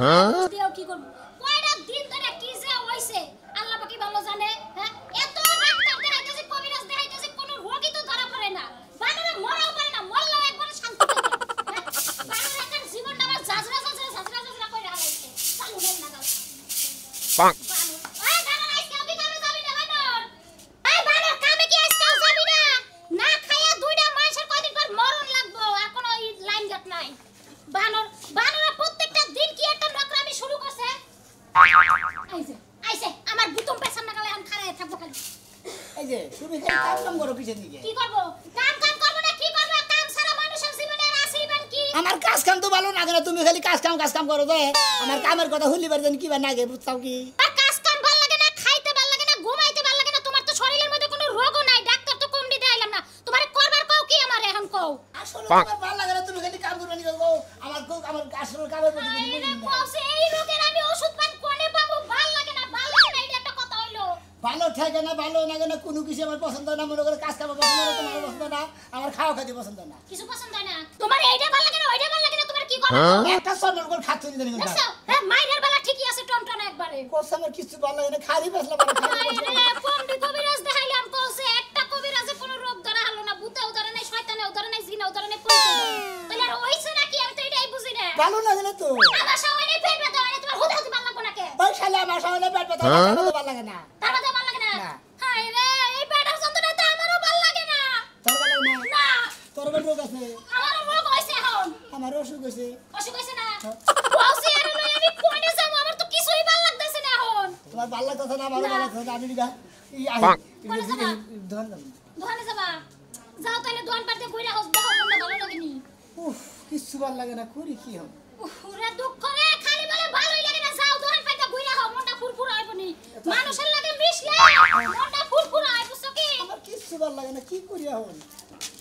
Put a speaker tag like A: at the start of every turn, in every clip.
A: 嗯。
B: তুমি
C: খালি কাম কাম করো কিসের
B: দিকে কি করব কাম কাম করব না কি করব কাম সারা মানুষের জীবনে আসিবেন কি আমার কাজ কাম তো ভালো
C: না কেন তুমি খালি কাজ কাম কাজ কাম করো দে আমার কামের কথা হলি পারে কি বা নাগে বুঝছাও কি
B: কাজ কাম ভালো লাগে না খাইতে ভালো লাগে না ঘুমাইতে ভালো লাগে না তোমার তো শরীরের মধ্যে কোনো রোগও নাই ডাক্তার তো কম দিতে আইলাম না তোমারে করবার কও কি আমার এখন কও আসলে তোমার
C: না ভালো না কেন কোনো কিছু আমার পছন্দ না মনে করে কাজ কামে
B: পছন্দ না তোমার পছন্দ না আমার খাওয়া খাতে পছন্দ না কিছু পছন্দ না তোমার এইটা ভালো লাগে না ওইটা ভালো লাগে না তোমার কি কথা হ্যাঁ? একটা সময় করে খাচ্ছ না জানি না হ্যাঁ মাইনের বালা ঠিকই আছে টনটন একবারে কোসা
C: কিছু ভালো লাগে না খালি বসলাম আরে
B: পন্ডি কবিরাজ দেখাইলাম একটা কবিরাজে কোনো রোগ ধরা হলো না নাই শয়তানেও নাই জিনেও নাই পন্ডি তাহলে আর হইছে নাকি আমি তো এটাই বুঝি না ভালো লাগে তো আমার সবাই পেট ব্যথা হয় তোমার হুদাহুদি ভালো লাগে না ওই শালা আমার পেট ব্যথা ভালো লাগে না তার রোগ আছে আমার রোগ হইছে এখন আমার অসুখ হইছে অসুখ হইছে না বলছি এর লই আমি কোনে যাব আমার তো কিছুই ভাল লাগতেছে না এখন তোমার ভাল লাগতেছে না ভালো লাগতেছে না আমি দিবা ই আই কোনে যাব ধন যাব ধনে যাব যাও তাহলে দোকান পাড়তে ঘুরে হস দেখো কোনটা ভালো লাগে উফ কিছু ভাল লাগে না করি কি হবে ওরে দুঃখ রে খালি বলে ভালোই লাগে না যাও দোকান পাড়তে ঘুরে হও মনটা ফুরফুরা হইব নি মানুষের লাগে মিশলে মনটা ফুরফুরা হইব সকি আমার কিছু ভাল লাগে না কি করি এখন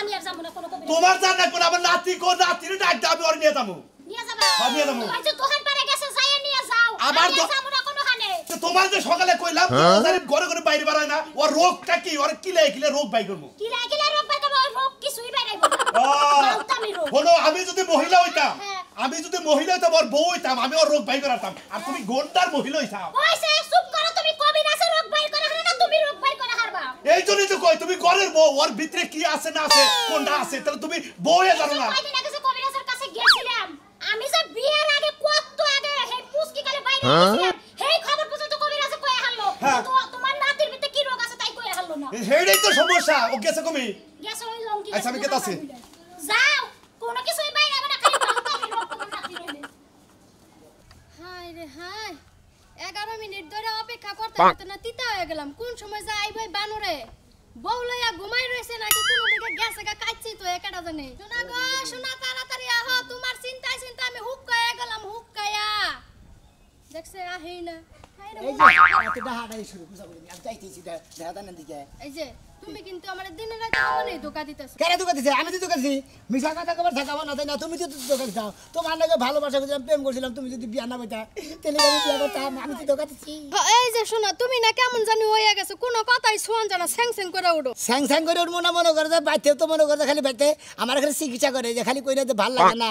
B: আমি আর যাব না কোনো কবির তোমার জান না কোন আমার নাতি
D: কো নাতির ডাক দাও আর নিয়ে যাবো
B: নিয়ে যাব আমি হ্যাঁ, নিয়ে যাবো আচ্ছা তোহার পারে গেছে যাই নিয়ে যাও আমার তো যাব না
D: খানে তো তোমার যে সকালে কইলাম হ্যাঁ? তোমার ঘরে ঘরে বাইরে বাড়ায় না ও রোগটা কি ওর কিলে কিলে রোগ বাই করব কি
B: কিলে কিলে রোগ বাই করব ওর রোগ কিছুই বাই আমি রোগ বলো আমি যদি মহিলা
D: হইতাম হ্যাঁ। আমি যদি মহিলা হইতাম ওর বউ হইতাম আমি ওর রোগ বাই করতাম আর তুমি গোন্ডার মহিলা হইতাম
B: ওইসে চুপ করো তুমি কবি নাছে রোগ বাই করা না তুমি রোগ বাই এই
D: জন্যই তো কই তুমি ঘরের বউ ওর ভিতরে কি আছে না আছে কোনটা আছে তাহলে তুমি বউয়ে জানো না
B: আমি যে বিয়ের আগে কত আগে সেই পুষ্কি কালে বাইরে হ্যাঁ? গেছিলাম সেই খবর পর্যন্ত কবির আছে কই হাললো হ্যাঁ। তো তোমার নাতির ভিতরে কি রোগ আছে তাই কই হাললো না সেইটাই তো সমস্যা ও গেছে কমি গেছে ওই লঙ্কি আচ্ছা আমি কেতাছি যাও কোন কিছু কিছুই বাইরে হবে না খালি
A: তোমার নাতি রইলে হাই রে হাই 11 মিনিট ধরে অপেক্ষা করতে করতে না গেলাম কোন সময় যা আই ভাই বানরে বউ ঘুমাই রয়েছে নাকি কোন দিকে গেছে গা কাচ্ছি তো একাটা জানে শোনা গো শোনা তাড়াতাড়ি আহ তোমার চিন্তায় চিন্তা আমি হুক গেলাম হুক কয়া দেখছে আহি না তুমি না
C: কেমন জানি হয়ে গেছো কোনো কথাই শোন জানা স্যাং স্যাং করে উঠো স্যাং স্যাং করে উঠবো না মনে করে বাইতে তো মনে করে খালি বাইতে আমার খালি চিকিৎসা করে যে খালি কইলে যে ভালো লাগে না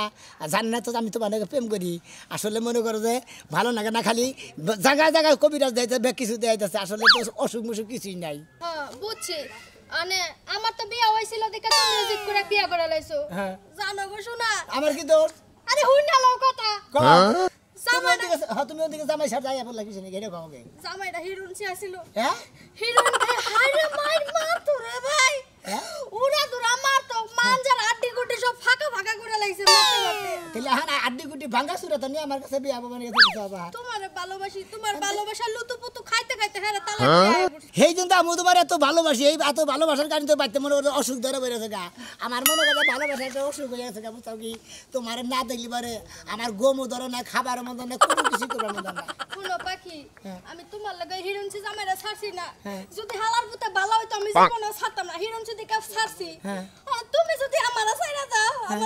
C: জানি না তো আমি তোমার প্রেম করি আসলে মনে করো যে ভালো লাগে না খালি জায়গা জায়গায় কবিরাজ দেয় বে কিছু দেয় যাচ্ছে আসলে তো অসুখ মুসুখ কিছুই নাই
A: হ্যাঁ, বুঝছি মানে আমার তো বিয়া হইছিল দেখে তো মিউজিক করে বিয়া করে লাইছো
C: হ্যাঁ। জানো গো শোনা আমার কি দোষ আরে হুন না লও কথা হ্যাঁ,
A: হ্যাঁ হিরুন তো
C: তোমার খাইতে খাইতে হ্যাঁ? আমি ভালোবাসি এই মনে অসুখ কি না দেখলি পারে আমার গমও ধরো না খাবার মতো না কোনো কিছু করবার মতো না হ্যাঁ।
A: আমি তোমার লাগে হিরণ সিজ আমার ছাড়ছি না হ্যাঁ। যদি হালার পুতে ভালো হইতো আমি জীবনে ছাড়তাম না হিরণ সিজ দিকে তুমি যদি আমার ছাড়া দাও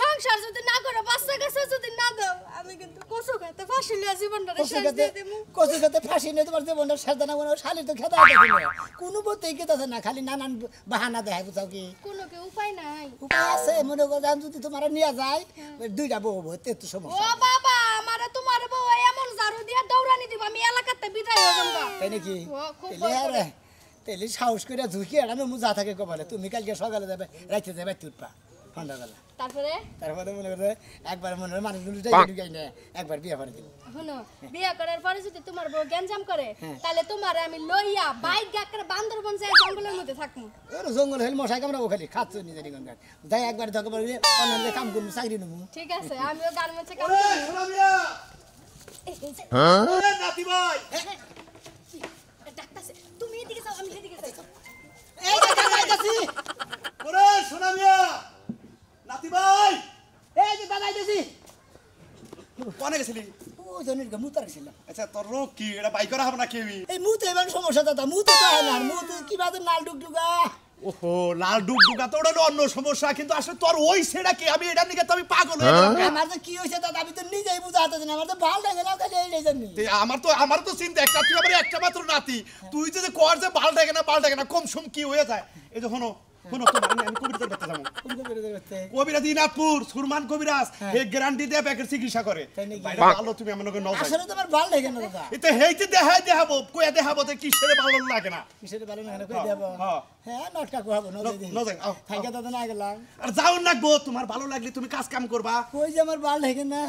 A: সংসার যদি না করো বাচ্চা কাছে যদি না দাও আমি কিন্তু
C: কচু খাতে ফাঁসি নিয়ে জীবনটা শেষ দিয়ে দেবো কচু খাতে ফাঁসি নিয়ে তোমার জীবনটা শেষ দানা মনে শালি তো খেতে হবে কোনো বলতে কি না খালি নানান বাহানা দেখাই বুঝাও কি
A: কোনো কি উপায় নাই উপায় আছে
C: মনে করো যদি তোমার নিয়ে যায় হ্যাঁ। দুইটা বউ বউ তেত্রিশ সমস্যা ও বাবা
A: আমার তোমার বউ এমন ঝাড়ু দিয়া দৌড়ানি দিব আমি এলাকাতে বিদায় হয়ে যাবো তাই নাকি খুব
C: তাহলে সাহস করে ঝুঁকি আমি মুজা থাকে কপালে তুমি কালকে সকালে যাবে রাইতে যাবে তুটপা সন্ধ্যাবেলা তারপরে তারপরে একবার একবার করে
A: করার পরে যদি তোমার বউ করে হ্যাঁ। তোমার আমি লইয়া বাইক জঙ্গলের মধ্যে
C: জঙ্গল খাচ্ছ একবার চাকরি
A: ঠিক আছে আমিও এদিকে যাও আমি
D: যে দাঁড়াইতেছি ওরে সোনা মিয়া নাতি ভাই এই যে দাঁড়াইতেছি কোনে গেছিলি ও আচ্ছা তোর কি এটা বাইকরা হবে না কেবি এই মুতে এবার সমস্যা দাদা মুতে তো হয় না মুতে
C: কি বাদে নাল ডুক ডুকা
D: ওহো লাল ডুব ডুকা তো ওটা অন্য সমস্যা কিন্তু আসলে তোর ওই সেটা কি আমি এটা নিয়ে তো আমি পাগল হয়ে হ্যাঁ? আমার
C: তো কি হয়েছে দাদা আমি তো নিজেই বুঝাতে না
D: আমার তো ভাল লাগে না কাজে এই জন্য আমার তো আমার তো চিন্তা একটা তুই আমার একটা মাত্র নাতি তুই যদি কর যে ভাল লাগে না ভাল লাগে না কম সম কি হয়ে যায় এই যখন কোন ভালো হ্যাঁ। তোমার ভালো না তোমার ভালো লাগলে তুমি কাজ কাম করবা ওই যে আমার বাল লেগে না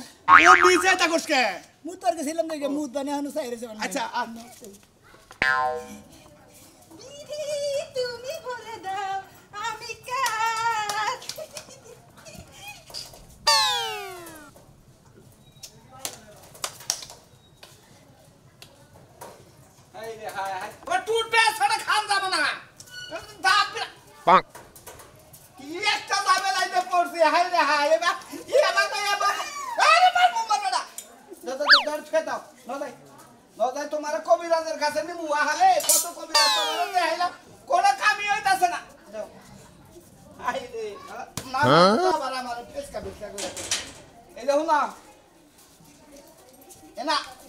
C: ও আচ্ছা
E: টুথপেস্ট ছাড়া খান যাব না দাঁত পাঁক কি একটা দাবে লাইতে পড়ছে হাই রে হাই এবার এবার তো এবার আরে মার মুম্বার বেটা দাদা তো দর ছুঁয়ে দাও নদাই নদাই তোমার কবিরাজের কাছে নি মুয়া হালে কত কবিরাজ তোমার দেখাইলাম কোনো কামি হইতাছে না হাই রে হ্যাঁ?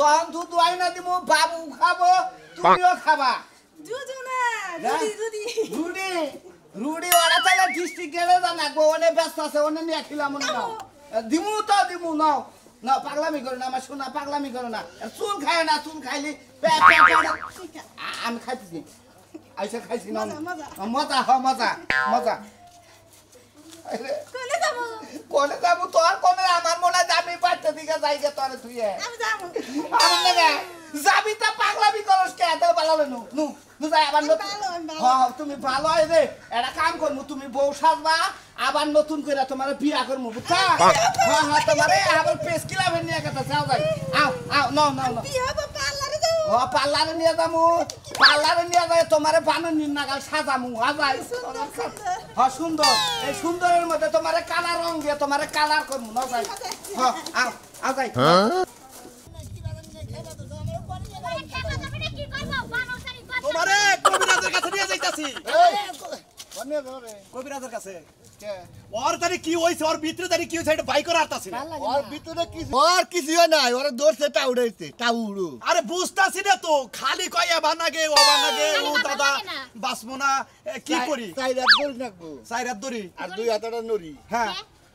E: তখন তুই দোয়াই না দিব বাবু খাবো তুমিও খাবা রুডি ওরা তাহলে ডিস্ট্রিক্ট গেলে ব্যস্ত আছে ওনে নিয়ে দিমু তো দিমু নাও না পাগলামি করো না আমার সোনা পাগলামি করো না চুন খায় না চুন খাইলি আমি খাইতেছি খাইছি না মজা হ মজা মজা কোনে যাব তোর কোনে আমার মনে হয় আমি পাঁচটা দিকে যাই গে তোরে তুইয়ে যাবি তা পাগলামি করস কে এত পালালে নু নু নু যাই আবার নতুন হ্যাঁ, হ্যাঁ, তুমি ভালো হয় রে এটা কাম করবো তুমি বউ সাজবা আবার নতুন করে তোমার বিয়া করবো বুঝছা হ্যাঁ হ্যাঁ তোমারে আবার পেস কিলাবের নিয়ে কথা চাও যাই আও আও নাও নাও ও পাল্লারে নিয়ে যামু পার্লার নিয়ে যাই তোমারে বানর নিন নাগাল সাজামু আজাই হ সুন্দর এই সুন্দরের মধ্যে তোমারে কালার রং দিয়ে তোমারে কালার করমু না যাই আজাই হ্যাঁ?
B: তোমারে কবিরাজের
D: কবিরাজের কাছে ওর তারে কি হইছে ওর ভিতরে তারে কি হইছে এটা বাই করার ওর ভিতরে কি ওর কিছু নাই ওর দোষ সেটা উড়াইছে তা উড়ু আরে বুঝতাছি না তো খালি কয়া নাগে ও বানাগে ও দাদা বাসমোনা কি করি সাইরাত দড়ি নাকবো সাইরাত দড়ি আর দুই হাতাটা নরি হ্যাঁ, হ্যাঁ।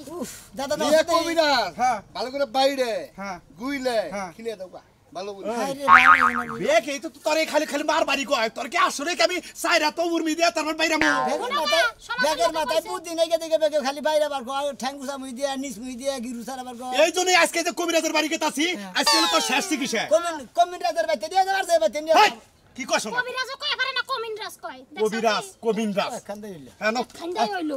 B: ইয়ে দাদা কবি না
E: হ্যাঁ ভালো করে বাইরে
D: খালি খালি মার বাড়ি কয় তোর কি
C: আসলে কি তো উর্মি দিয়া খালি বাইরে বার কয় ঠ্যাং দিয়া নিস মুই দিয়া গিরু সারা বার এই জন্য আজকে যে কবিরাজের বাড়ি গেতাছি হ্যাঁ। আজকে কি কবিরাজ কয়
B: পারে না কমিনরাজ কয় কবিরাজ
D: কমিনরাজ খান্দাই হইলো হ্যাঁ, খান্দাই
C: হইলো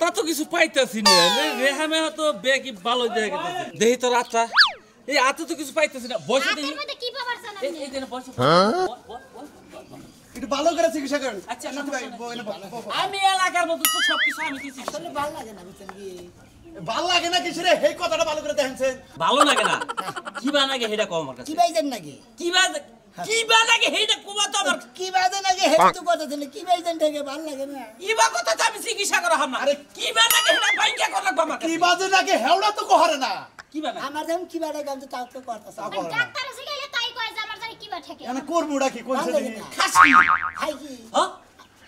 F: তা তো কিছু পাইতেছি না রেহা মেহা কি ভালো দেখে দেহি তো রাতটা এই আতে তো কিছু পাইতেছি না বসে দেখি হ্যাঁ? ভালো করে চিকিৎসা করেন আচ্ছা, আচ্ছা, আচ্ছা। আমি কি লাগে
C: না ভাল লাগে না
D: কিছু রে এই কথাটা ভালো করে দেখেন
C: ভালো
F: লাগে না কি বা নাকি সেটা কম
C: নাকি কি বা কি বাজাকে হেইটা কুবা তো আমার কি বাজে নাকি হেতু কথা ভাল লাগে না ইবা আমি চিকিৎসা করা হাম না আরে কি বাজাকে হেটা বাইঙ্গা করলাম বাবা কি বাজে নাকি হেওড়া তো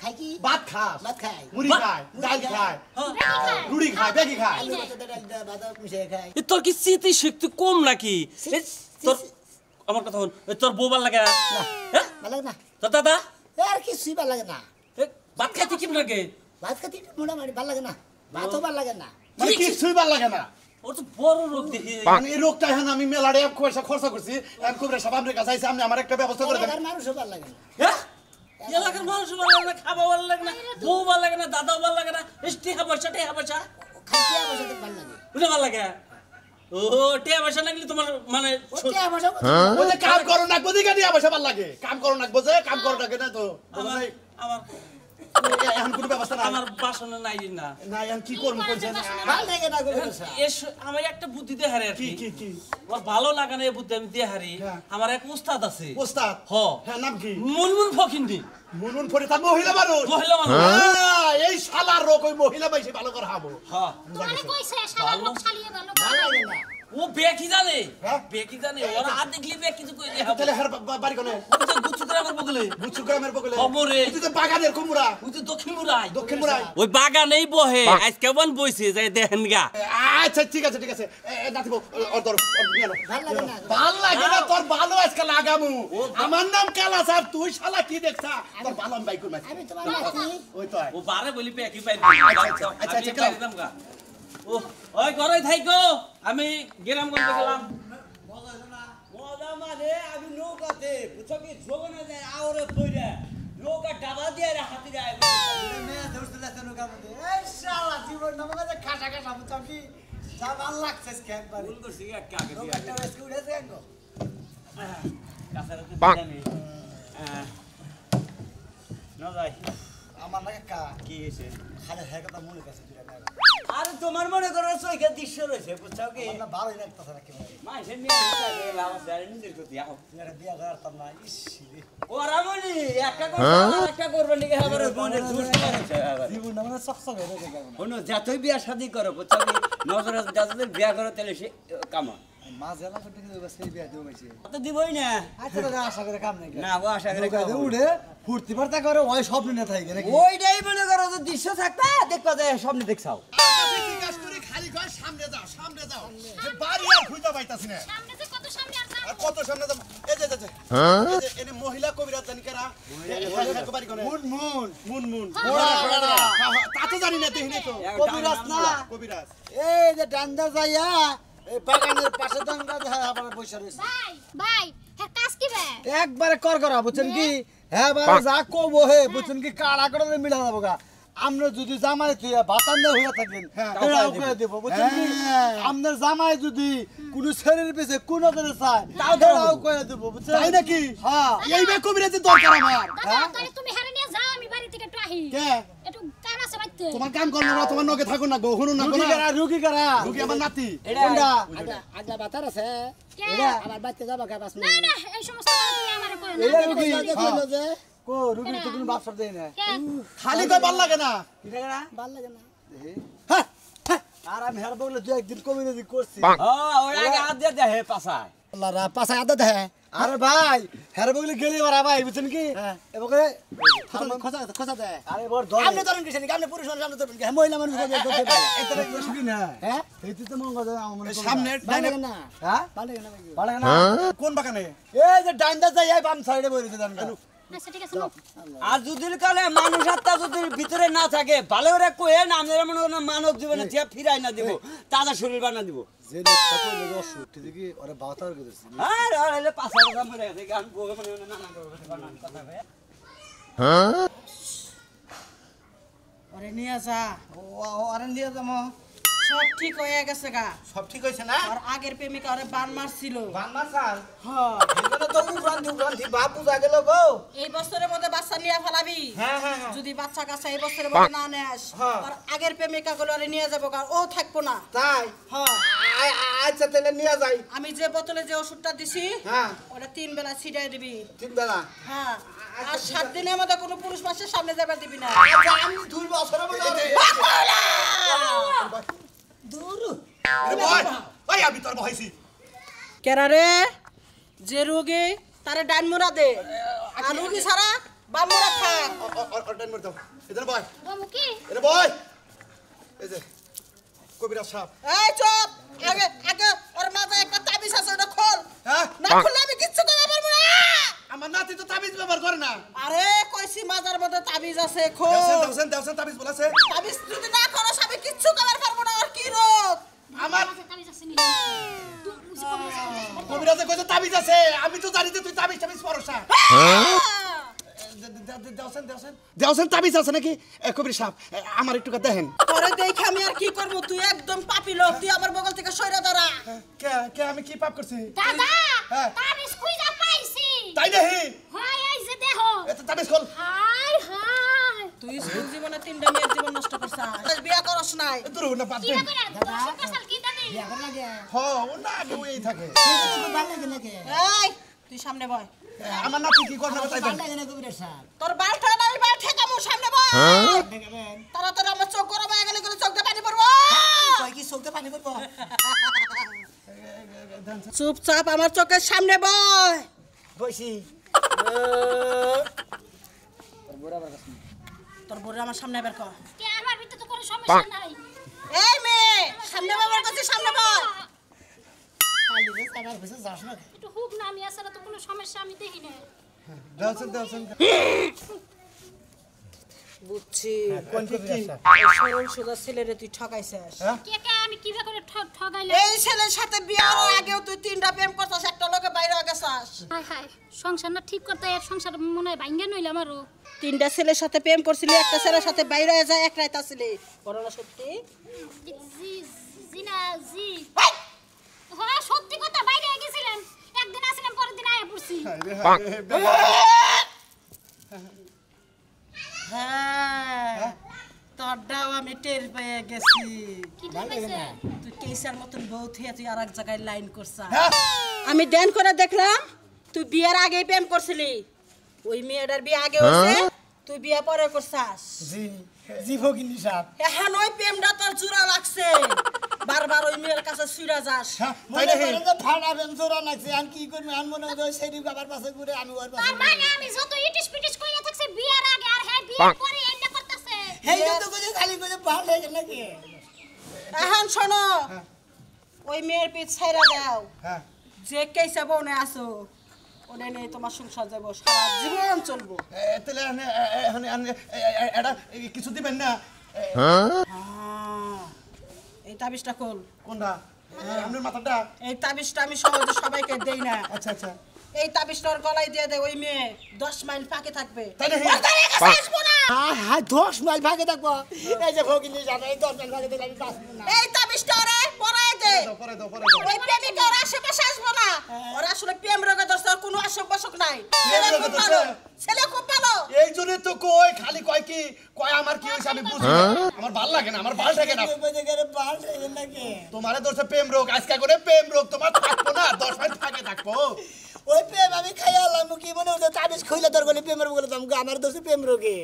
C: খাই কি ভাত খাস ভাত খাই মুড়ি খাই খাই
F: রুড়ি খাই বেগি খাই তোর কি চিতি শক্তি কম নাকি তোর আমার কথা হল তোর বউ ভাল লাগে না ভাল লাগে না তোর দাদা
C: আর কি সুই ভাল লাগে না ভাত খাইতে কি লাগে ভাত খাইতে মোটামুটি ভাল লাগে না ভাতও ভাল লাগে না মানে কি সুই ভাল লাগে না ওর তো বড় রোগ দেখি
D: মানে এই রোগটা এখন আমি লাগে
F: না ও টিয়া ভাষা লাগলে তোমার মানে টিয়া ভাষা হ্যাঁ? কাম করো
D: না গদি গদি ভাষা ভাল লাগে কাম করো না বোঝে কাম করো না
F: কেন তো আমার আমার এখন কোনো ব্যবস্থা নাই আমার বাসনা নাই না না এখন কি করব কইছেন ভাল লাগে না গো আমি একটা বুদ্ধি দিয়ে হারি কি কি কি আমার ভালো লাগে না এই বুদ্ধি আমি দিয়ে হারি হ্যাঁ। আমার এক উস্তাদ আছে উস্তাদ হ হ্যাঁ নাম কি মুনমুন ফকিন্দি মুনমুন ফরে তার মহিলা মানুষ মহিলা
D: মানুষ হ্যাঁ, এই শালা রোগ ওই
F: মহিলা বাইসে ভালো
D: করে হাবো হ্যাঁ
B: তোমারে কইছে শালা রোগ শালিয়ে
F: ভালো করে না
D: ও বেকি জানে হ্যাঁ? বেকি জানে ওরা আর
F: দেখলি বেক কিছু কই দেয় তাহলে
D: হার বাড়ি কোনে তুই তো গুচ্ছু গ্রামের বগলে গুচ্ছু গ্রামের বগলে খবরে তুই তো বাগানের কুমুরা তুই তো দক্ষিণ মুরাই দক্ষিণ মুরাই
F: ওই বাগানেই বহে আজ কেমন বইছে যাই দেখেন গা
D: আচ্ছা ঠিক আছে ঠিক আছে নাতিব ওর ধর ভাল লাগে না হ্যাঁ। তোর ভালো আজকে লাগামু আমার নাম কালা স্যার তুই শালা কি
F: দেখছা তোর ভালো আমি বাইকুর মাছ আমি তোমার ওই তো ও বারে বলি বেকি বাইকুর আচ্ছা আচ্ছা, আচ্ছা ও ওই ঘরে থাইকো আমি গ্রামগঞ্জে গেলাম মজা মানে আমি নৌকাতে বুঝছো কি যোগনা যায় আওরে পইরা নৌকা ডাবা দিয়ে হাতি যায় মেয়ে ধরতে লাগছে নৌকা মধ্যে এই শালা জীবন না মানে খাসা খাসা বুঝছো কি যা ভাল লাগছে একবার ভুল করছি একটা আগে দিয়ে নৌকাটা রেস্কিউ উঠেছে কেন কাছারে তো
D: না যাই আমার লাগে কা কি হয়েছে খালি হ্যাঁ কথা মনে কাছে দুটা টাকা
F: আর তোমার মনে করো সৈকে দৃশ্য রয়েছে বুঝছো কি না ভালোই না কেমন মানুষের মেয়ে হিসাবে লাভ আছে আর নিজের প্রতি বিয়া করার তার না ইসি ওরা বলি একটা
C: করবে একটা
F: হ্যাঁ? করবে নাকি আবার মনে দুষ্ট হয়েছে জীবন মানে চকচক হয়ে গেছে কোনো যতই বিয়া শাদি করো বুঝছো কি নজর যাদের বিয়া করো তাহলে সে কামা
C: মা জেলা সব দেখে দেবে সেই বিয়া দেবো বেশি তো দিবই না আচ্ছা দাদা আশা করে কাম নাই না ও আশা করে কাম উড়ে ফুর্তি পারতা করে ওই স্বপ্ন না থাকে নাকি ওইটাই মনে করো যে দৃশ্য থাকতা দেখবা যে স্বপ্ন দেখছাও
D: আচ্ছা, কাজ করে খালি ঘর সামনে যাও সামনে যাও বাড়ি আর খুঁজে হ্যাঁ? মহিলা কবিরাজ
B: জানি না এই হ্যাঁ,
E: একবারে কর হ্যাঁ।
B: হ্যাঁ,
D: কি কাড়া করে মিলা যাবো গা যদি জামাই তুইয়া বাতান না হইয়া থাকেন আপনার জামাই যদি কোন শরীর পিছে কোন করে চায় তাও এরাও বুঝছেন তাই নাকি হ্যাঁ এই দরকার আমার
B: যাও আমি বাড়ি থেকে একটু আহি কে একটু কাম আছে বাইতে তোমার কাম করলো না তোমার নগে
D: থাকুন না গো হুনুন না রুগী কারা রুগী কারা রুগী আমার নাতি এটা আগলা
B: আগলা বাতার আছে
C: এটা আমার বাইতে যাবা কা বাস না না এই সমস্ত তুমি আদা দে আরে ভাই হেরে হ্যাঁ বগলে গেলে এবার আবার বুঝছেন কি হ্যাঁ। এবারে খসা খসা দে আরে বড় দল আপনি ধরেন কিছেন আপনি পুরুষ মানুষ আপনি ধরেন হ্যাঁ মহিলা মানুষ এত কিছু কি না হ্যাঁ এইতে তো মঙ্গল আমার সামনে ডাইনে না হ্যাঁ পালে
D: না
F: পালে না হ্যাঁ? কোন বাকানে এই যে ডাইন দা যাই বাম সাইডে বইরে বইরেছে ডান আর যদি কালে মানুষ আত্মা যদি ভিতরে না থাকে ভালো করে কয়ে না আমরা মনে করেন মানব জীবনে যে ফিরাই না দিব তাজা শরীর বানা দিব
G: হ্যাঁ সব ঠিক হয়ে গেছে গা সব ঠিক হয়েছে না আর আগের প্রেমিকা বান বান হ্যাঁ তো উগ্রান্তি উগ্রান্তি গেল গো এই বছরের মধ্যে বাচ্চা নিয়ে ফেলাবি হ্যাঁ হ্যাঁ, হ্যাঁ। যদি বাচ্চা কাছে এই বছরের মধ্যে না আর হ্যাঁ। আগের প্রেমিকা গুলো নিয়ে যাবো গা ও থাকবো না তাই হ্যাঁ আচ্ছা তাহলে নিয়ে যাই আমি যে বোতলে যে ওষুধটা দিছি হ্যাঁ ওটা তিন বেলা ছিটাই দিবি তিন বেলা হ্যাঁ আচ্ছা, আর সাত দিনের মধ্যে কোনো পুরুষ মাসের সামনে যাবার দিবি না আমি যে রোগে তারে দে আর আচ্ছা, রোগী সারা আচ্ছা। বাম খা দাও এদের বয় কি এরে বয় এই
D: যে কবিরাজ সাহেব
G: এই চুপ আগে আগে ওর মাথায় একটা তাবিজ আছে ওটা খোল হ্যাঁ? না খুললে আমি কিচ্ছু করতে না আমার নাতি তো তাবিজ ব্যবহার করে না আরে কইছি মাজার মধ্যে তাবিজ আছে খোল দেওসেন দেওসেন তাবিজ বলেছে তাবিজ যদি না করো আমি কিচ্ছু করতে না
D: কবিরাজে কইছে তাবিজ আছে আমি জানি যে তুই তাবিজ তাবিজ পরশা হ্যাঁ? দেওসেন তাবিজ আছে নাকি কবির সাহেব আমার একটু দেখেন
G: পরে দেখে আমি আর কি করব তুই তুই আমার বগল থেকে সইরা ধরা হ্যাঁ, কে আমি কি পাপ করছি হ্যাঁ।
B: তাবিজ খুঁজা পাইছি তাই নাহি হ্যাঁ এই যে স্কুল জীবনে তিনটা মেয়ের জীবন নষ্ট করছিস বিয়া করছ
G: নাই দূর না দে
C: হ্যাঁ, হ্যাঁ, হ্যাঁ?
G: পানি কি চোখ চুপচাপ আমার চোখের সামনে বয়সি তোর বড় আমার সামনে বের কর
B: আমার ভিতরে তো কোনো সমস্যা নাই এই কোনো সমস্যা আমি দেখি না
G: বুঝছি হ্যাঁ, হ্যাঁ, তুই ঠকাইছিস হ্যাঁ?
B: কে কে আমি কিভাবে করে ঠকাইলে এই ছেলের সাথে বিয়ার আগেও তুই তিনটা প্রেম করছিস চাস হাই সংসার না ঠিক করতে সংসার মনে হয় ভাঙ্গে নইলাম আরো
G: তিনটা ছেলের সাথে প্রেম করছিলি একটা ছেলের সাথে বাইরে হয়ে যায় এক রাত আসলে
B: করোনা সত্যি হ্যাঁ সত্যি কথা বাইরে গেছিলাম একদিন আসলাম পরের দিন আয়া পড়ছি হ্যাঁ, হ্যাঁ। আমি টের পেয়ে গেছি
G: তুই মতন বউ থেকে তুই জায়গায় লাইন হ্যাঁ। আমি ড্যান করে দেখলাম তুই বিয়ের আগেই প্রেম করছিলি ওই মেয়েটার বিয়ে আগে হ্যাঁ? তুই বিয়ে পরে করছাস এখন ওই প্রেমটা তোর জোড়া লাগছে বারবার ওই মেয়ের কাছে সুরা যাস হ্যাঁ, আমি
C: কি আমি
G: পাশে ঘুরে আমি ওর পাশে
B: মানে বিয়ের
G: এখন শোনো হ্যাঁ। ওই মেয়ের পিঠ ছাইরা দাও হ্যাঁ। যে কেসে বনে আসো কিছু দিবেন না হ্যাঁ? এই তাবিজটা কোন কোনটা আপনার মাথাটা এই আমি সবাইকে দেই না আচ্ছা আচ্ছা এই তাবিজটার গলাই দিয়ে দে ওই মেয়ে 10 মাইল ফাঁকে থাকবে তাহলে
C: না হ্যাঁ 10 মাইল ফাঁকে থাকবো এই যে ভোগিনী যাবে এই 10 মাইল ফাঁকে
G: দিলে আমি না এই তাবিজটা দে পরাই দে দে ওই প্রেমিকা ওর আশেপাশে আসবো না হ্যাঁ। ওর আসলে প্রেম রোগে দশ কোনো আশোক বসক নাই ছেলে খুব ভালো হ্যাঁ। ছেলে খুব ভালো এই জন্য
D: তো কই খালি কই কি কয় আমার কি হইছে আমি বুঝি হ্যাঁ? আমার ভাল লাগে না আমার ভাল লাগে না
C: ওই যে ভাল লাগে না কে তোমারে দোষে প্রেম রোগ আজকে করে প্রেম রোগ তোমার থাকবো না দশ মাইল ফাঁকে থাকবো ওই প্রেম আমি খাই আলাম কি মনে হচ্ছে তাবিজ খুইলে তোর গলি প্রেমের বলে আমার দোষে প্রেম রোগে